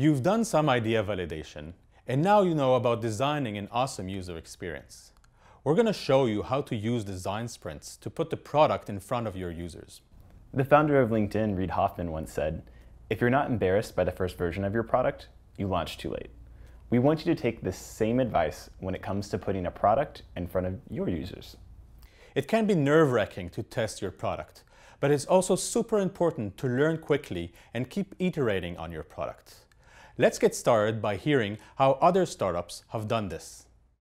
You've done some idea validation, and now you know about designing an awesome user experience. We're going to show you how to use design sprints to put the product in front of your users. The founder of LinkedIn, Reid Hoffman, once said, if you're not embarrassed by the first version of your product, you launched too late. We want you to take this same advice when it comes to putting a product in front of your users. It can be nerve-wracking to test your product, but it's also super important to learn quickly and keep iterating on your product. Let's get started by hearing how other startups have done this.